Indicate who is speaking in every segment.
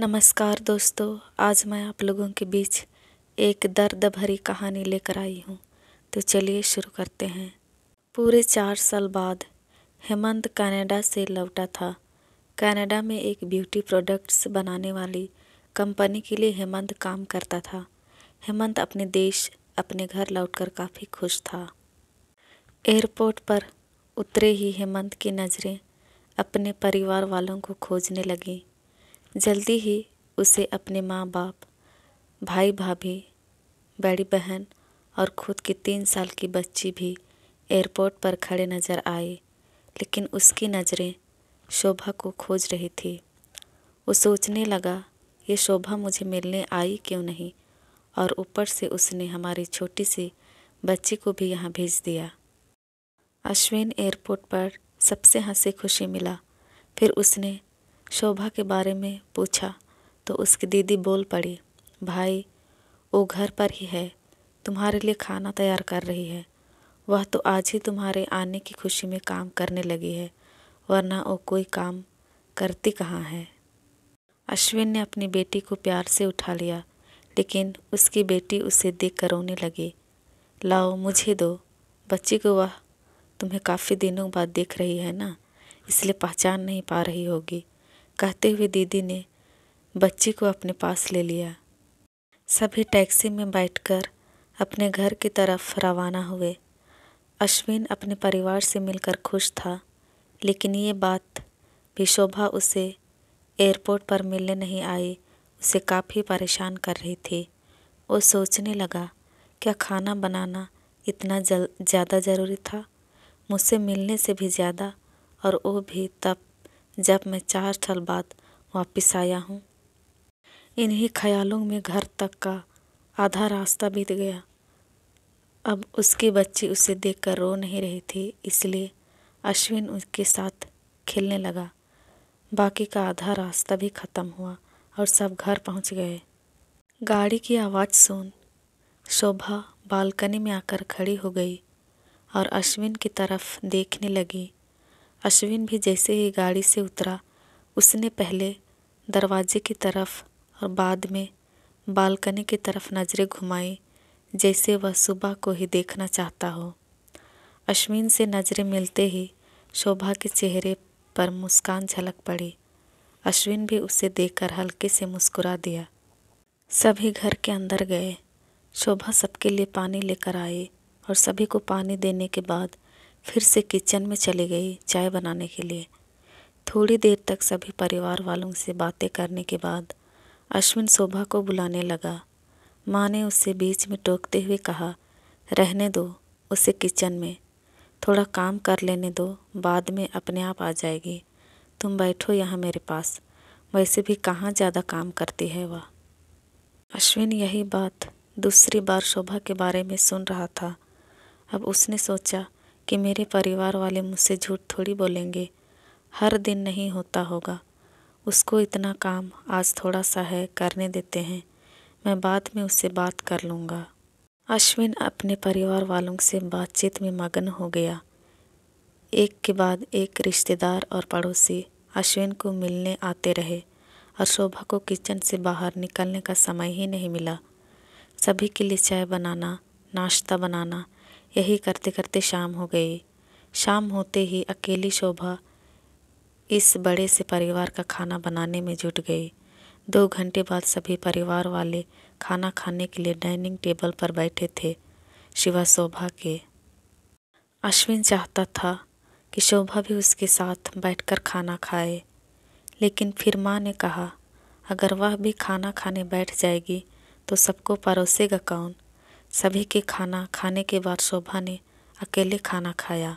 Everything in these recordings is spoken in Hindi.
Speaker 1: नमस्कार दोस्तों आज मैं आप लोगों के बीच एक दर्द भरी कहानी लेकर आई हूँ तो चलिए शुरू करते हैं पूरे चार साल बाद हेमंत कनाडा से लौटा था कनाडा में एक ब्यूटी प्रोडक्ट्स बनाने वाली कंपनी के लिए हेमंत काम करता था हेमंत अपने देश अपने घर लौटकर काफ़ी खुश था एयरपोर्ट पर उतरे ही हेमंत की नज़रें अपने परिवार वालों को खोजने लगीं जल्दी ही उसे अपने माँ बाप भाई भाभी बड़ी बहन और खुद की तीन साल की बच्ची भी एयरपोर्ट पर खड़े नज़र आए लेकिन उसकी नज़रें शोभा को खोज रही थी वो सोचने लगा ये शोभा मुझे मिलने आई क्यों नहीं और ऊपर से उसने हमारी छोटी सी बच्ची को भी यहाँ भेज दिया अश्विन एयरपोर्ट पर सबसे हंसी खुशी मिला फिर उसने शोभा के बारे में पूछा तो उसकी दीदी बोल पड़ी भाई वो घर पर ही है तुम्हारे लिए खाना तैयार कर रही है वह तो आज ही तुम्हारे आने की खुशी में काम करने लगी है वरना वो कोई काम करती कहाँ है अश्विन ने अपनी बेटी को प्यार से उठा लिया लेकिन उसकी बेटी उसे देख कर रोने लगी लाओ मुझे दो बच्ची को वह तुम्हें काफ़ी दिनों बाद देख रही है ना इसलिए पहचान नहीं पा रही होगी कहते हुए दीदी ने बच्ची को अपने पास ले लिया सभी टैक्सी में बैठकर अपने घर की तरफ रवाना हुए अश्विन अपने परिवार से मिलकर खुश था लेकिन ये बात भी शोभा उसे एयरपोर्ट पर मिलने नहीं आई उसे काफ़ी परेशान कर रही थी वो सोचने लगा क्या खाना बनाना इतना ज़्यादा ज़रूरी था मुझसे मिलने से भी ज़्यादा और वो भी तब जब मैं चार साल बाद वापिस आया हूँ इन्हीं ख्यालों में घर तक का आधा रास्ता बीत गया अब उसकी बच्ची उसे देखकर रो नहीं रही थी इसलिए अश्विन उसके साथ खेलने लगा बाकी का आधा रास्ता भी ख़त्म हुआ और सब घर पहुंच गए गाड़ी की आवाज़ सुन शोभा बालकनी में आकर खड़ी हो गई और अश्विन की तरफ देखने लगी अश्विन भी जैसे ही गाड़ी से उतरा उसने पहले दरवाजे की तरफ और बाद में बालकनी की तरफ नज़रें घुमाई जैसे वह सुबह को ही देखना चाहता हो अश्विन से नज़रें मिलते ही शोभा के चेहरे पर मुस्कान झलक पड़ी अश्विन भी उसे देखकर हल्के से मुस्कुरा दिया सभी घर के अंदर गए शोभा सबके लिए पानी लेकर आई और सभी को पानी देने के बाद फिर से किचन में चली गई चाय बनाने के लिए थोड़ी देर तक सभी परिवार वालों से बातें करने के बाद अश्विन शोभा को बुलाने लगा माँ ने उसे बीच में टोकते हुए कहा रहने दो उसे किचन में थोड़ा काम कर लेने दो बाद में अपने आप आ जाएगी तुम बैठो यहाँ मेरे पास वैसे भी कहाँ ज़्यादा काम करती है वह अश्विन यही बात दूसरी बार शोभा के बारे में सुन रहा था अब उसने सोचा कि मेरे परिवार वाले मुझसे झूठ थोड़ी बोलेंगे हर दिन नहीं होता होगा उसको इतना काम आज थोड़ा सा है करने देते हैं मैं बाद में उससे बात कर लूँगा अश्विन अपने परिवार वालों से बातचीत में मगन हो गया एक के बाद एक रिश्तेदार और पड़ोसी अश्विन को मिलने आते रहे और शोभा को किचन से बाहर निकलने का समय ही नहीं मिला सभी के लिए चाय बनाना नाश्ता बनाना यही करते करते शाम हो गई शाम होते ही अकेली शोभा इस बड़े से परिवार का खाना बनाने में जुट गई दो घंटे बाद सभी परिवार वाले खाना खाने के लिए डाइनिंग टेबल पर बैठे थे शिवा शोभा के अश्विन चाहता था कि शोभा भी उसके साथ बैठकर खाना खाए लेकिन फिर माँ ने कहा अगर वह भी खाना खाने बैठ जाएगी तो सबको परोसेगा कौन सभी के खाना खाने के बाद शोभा ने अकेले खाना खाया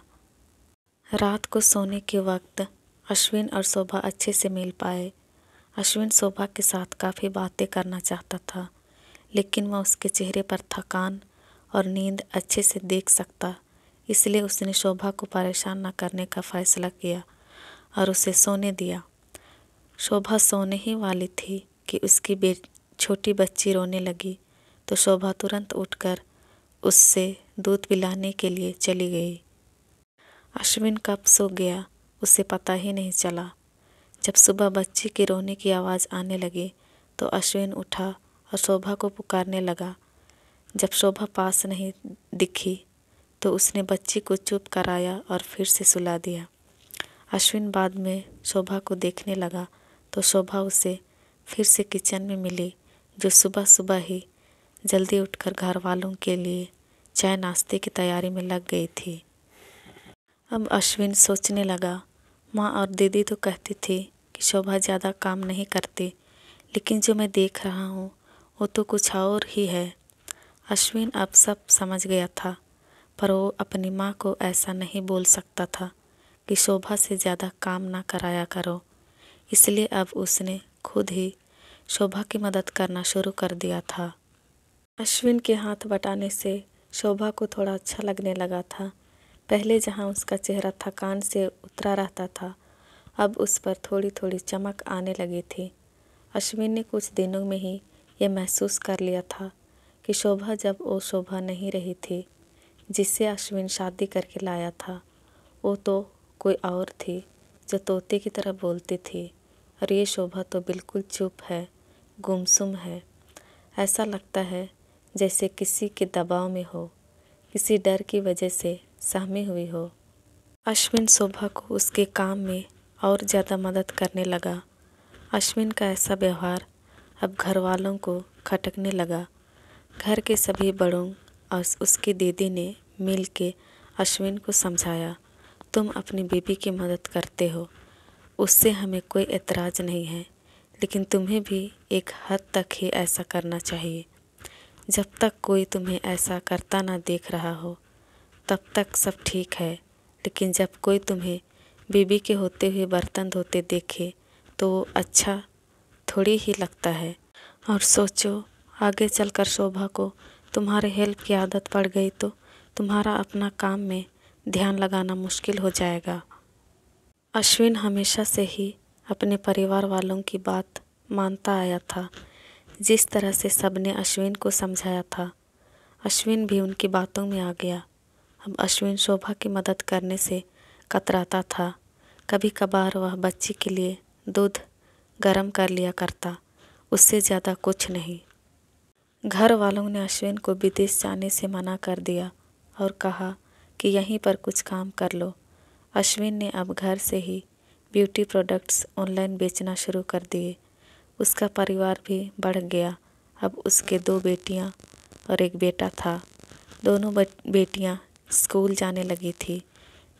Speaker 1: रात को सोने के वक्त अश्विन और शोभा अच्छे से मिल पाए अश्विन शोभा के साथ काफ़ी बातें करना चाहता था लेकिन वह उसके चेहरे पर थकान और नींद अच्छे से देख सकता इसलिए उसने शोभा को परेशान न करने का फैसला किया और उसे सोने दिया शोभा सोने ही वाली थी कि उसकी छोटी बच्ची रोने लगी तो शोभा तुरंत उठकर उससे दूध पिलाने के लिए चली गई अश्विन कब सो गया उसे पता ही नहीं चला जब सुबह बच्ची के रोने की आवाज़ आने लगी तो अश्विन उठा और शोभा को पुकारने लगा जब शोभा पास नहीं दिखी तो उसने बच्ची को चुप कराया और फिर से सुला दिया अश्विन बाद में शोभा को देखने लगा तो शोभा उसे फिर से किचन में मिली जो सुबह सुबह ही जल्दी उठकर घर वालों के लिए चाय नाश्ते की तैयारी में लग गई थी अब अश्विन सोचने लगा माँ और दीदी तो कहती थी कि शोभा ज़्यादा काम नहीं करती लेकिन जो मैं देख रहा हूँ वो तो कुछ और ही है अश्विन अब सब समझ गया था पर वो अपनी माँ को ऐसा नहीं बोल सकता था कि शोभा से ज़्यादा काम ना कराया करो इसलिए अब उसने खुद ही शोभा की मदद करना शुरू कर दिया था अश्विन के हाथ बटाने से शोभा को थोड़ा अच्छा लगने लगा था पहले जहाँ उसका चेहरा थकान से उतरा रहता था अब उस पर थोड़ी थोड़ी चमक आने लगी थी अश्विन ने कुछ दिनों में ही यह महसूस कर लिया था कि शोभा जब वो शोभा नहीं रही थी जिससे अश्विन शादी करके लाया था वो तो कोई और थी जो तोते की तरह बोलती थी और ये शोभा तो बिल्कुल चुप है गुमसुम है ऐसा लगता है जैसे किसी के दबाव में हो किसी डर की वजह से सहमी हुई हो अश्विन शोभा को उसके काम में और ज़्यादा मदद करने लगा अश्विन का ऐसा व्यवहार अब घर वालों को खटकने लगा घर के सभी बड़ों और उसकी दीदी ने मिल के अश्विन को समझाया तुम अपनी बीबी की मदद करते हो उससे हमें कोई एतराज़ नहीं है लेकिन तुम्हें भी एक हद तक ही ऐसा करना चाहिए जब तक कोई तुम्हें ऐसा करता ना देख रहा हो तब तक सब ठीक है लेकिन जब कोई तुम्हें बीबी के होते हुए बर्तन धोते देखे तो वो अच्छा थोड़ी ही लगता है और सोचो आगे चलकर शोभा को तुम्हारे हेल्प की आदत पड़ गई तो तुम्हारा अपना काम में ध्यान लगाना मुश्किल हो जाएगा अश्विन हमेशा से ही अपने परिवार वालों की बात मानता आया था जिस तरह से सब ने अश्विन को समझाया था अश्विन भी उनकी बातों में आ गया अब अश्विन शोभा की मदद करने से कतराता था कभी कभार वह बच्ची के लिए दूध गर्म कर लिया करता उससे ज़्यादा कुछ नहीं घर वालों ने अश्विन को विदेश जाने से मना कर दिया और कहा कि यहीं पर कुछ काम कर लो अश्विन ने अब घर से ही ब्यूटी प्रोडक्ट्स ऑनलाइन बेचना शुरू कर दिए उसका परिवार भी बढ़ गया अब उसके दो बेटियाँ और एक बेटा था दोनों बेटियाँ स्कूल जाने लगी थी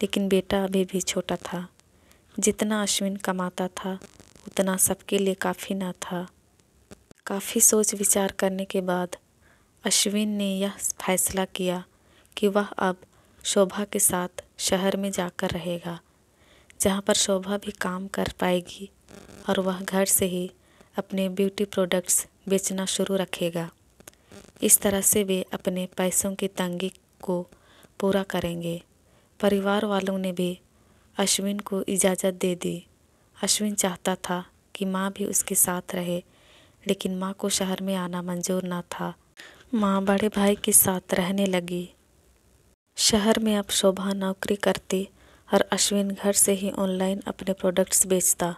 Speaker 1: लेकिन बेटा अभी भी छोटा था जितना अश्विन कमाता था उतना सबके लिए काफ़ी ना था काफ़ी सोच विचार करने के बाद अश्विन ने यह फैसला किया कि वह अब शोभा के साथ शहर में जाकर रहेगा जहाँ पर शोभा भी काम कर पाएगी और वह घर से ही अपने ब्यूटी प्रोडक्ट्स बेचना शुरू रखेगा इस तरह से वे अपने पैसों की तंगी को पूरा करेंगे परिवार वालों ने भी अश्विन को इजाज़त दे दी अश्विन चाहता था कि माँ भी उसके साथ रहे लेकिन माँ को शहर में आना मंजूर ना था माँ बड़े भाई के साथ रहने लगी शहर में अब शोभा नौकरी करती और अश्विन घर से ही ऑनलाइन अपने प्रोडक्ट्स बेचता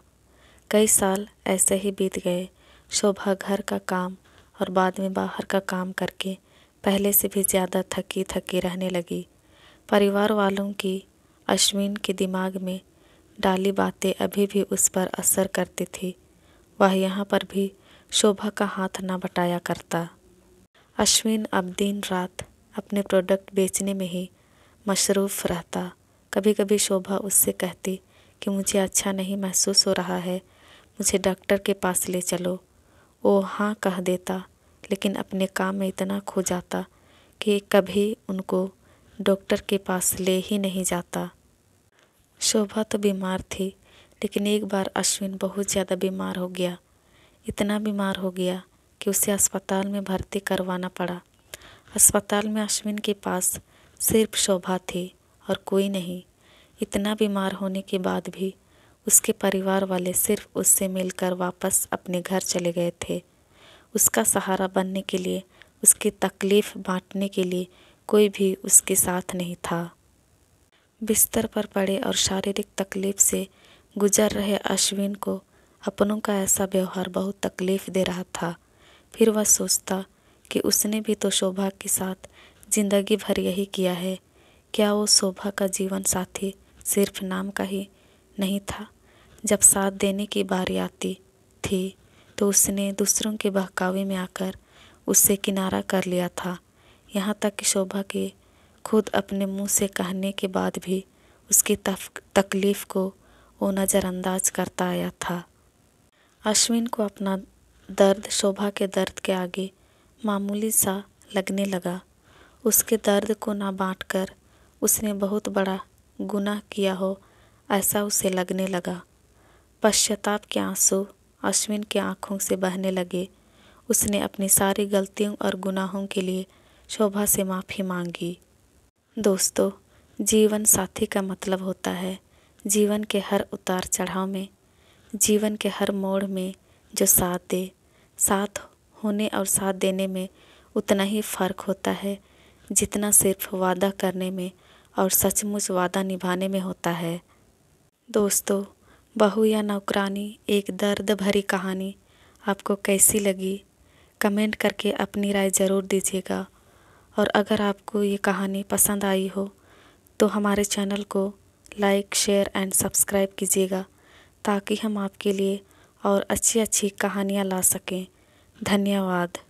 Speaker 1: कई साल ऐसे ही बीत गए शोभा घर का काम और बाद में बाहर का काम करके पहले से भी ज़्यादा थकी थकी रहने लगी परिवार वालों की अश्विन के दिमाग में डाली बातें अभी भी उस पर असर करती थी वह यहाँ पर भी शोभा का हाथ ना बटाया करता अश्विन अब दिन रात अपने प्रोडक्ट बेचने में ही मशरूफ़ रहता कभी कभी शोभा उससे कहती कि मुझे अच्छा नहीं महसूस हो रहा है मुझे डॉक्टर के पास ले चलो वो हाँ कह देता लेकिन अपने काम में इतना खो जाता कि कभी उनको डॉक्टर के पास ले ही नहीं जाता शोभा तो बीमार थी लेकिन एक बार अश्विन बहुत ज़्यादा बीमार हो गया इतना बीमार हो गया कि उसे अस्पताल में भर्ती करवाना पड़ा अस्पताल में अश्विन के पास सिर्फ शोभा थी और कोई नहीं इतना बीमार होने के बाद भी उसके परिवार वाले सिर्फ उससे मिलकर वापस अपने घर चले गए थे उसका सहारा बनने के लिए उसकी तकलीफ़ बांटने के लिए कोई भी उसके साथ नहीं था बिस्तर पर पड़े और शारीरिक तकलीफ से गुजर रहे अश्विन को अपनों का ऐसा व्यवहार बहुत तकलीफ दे रहा था फिर वह सोचता कि उसने भी तो शोभा के साथ ज़िंदगी भर यही किया है क्या वो शोभा का जीवन साथी सिर्फ नाम का ही नहीं था जब साथ देने की बारी आती थी तो उसने दूसरों के बहकावे में आकर उससे किनारा कर लिया था यहाँ तक कि शोभा के खुद अपने मुंह से कहने के बाद भी उसकी तकलीफ़ को वो नज़रअंदाज करता आया था अश्विन को अपना दर्द शोभा के दर्द के आगे मामूली सा लगने लगा उसके दर्द को ना बांटकर कर उसने बहुत बड़ा गुनाह किया हो ऐसा उसे लगने लगा पश्चाताप के आंसू अश्विन की आंखों से बहने लगे उसने अपनी सारी गलतियों और गुनाहों के लिए शोभा से माफ़ी मांगी दोस्तों जीवन साथी का मतलब होता है जीवन के हर उतार चढ़ाव में जीवन के हर मोड़ में जो साथ दे साथ होने और साथ देने में उतना ही फर्क होता है जितना सिर्फ वादा करने में और सचमुच वादा निभाने में होता है दोस्तों बहू या नौकरानी एक दर्द भरी कहानी आपको कैसी लगी कमेंट करके अपनी राय ज़रूर दीजिएगा और अगर आपको ये कहानी पसंद आई हो तो हमारे चैनल को लाइक शेयर एंड सब्सक्राइब कीजिएगा ताकि हम आपके लिए और अच्छी अच्छी कहानियाँ ला सकें धन्यवाद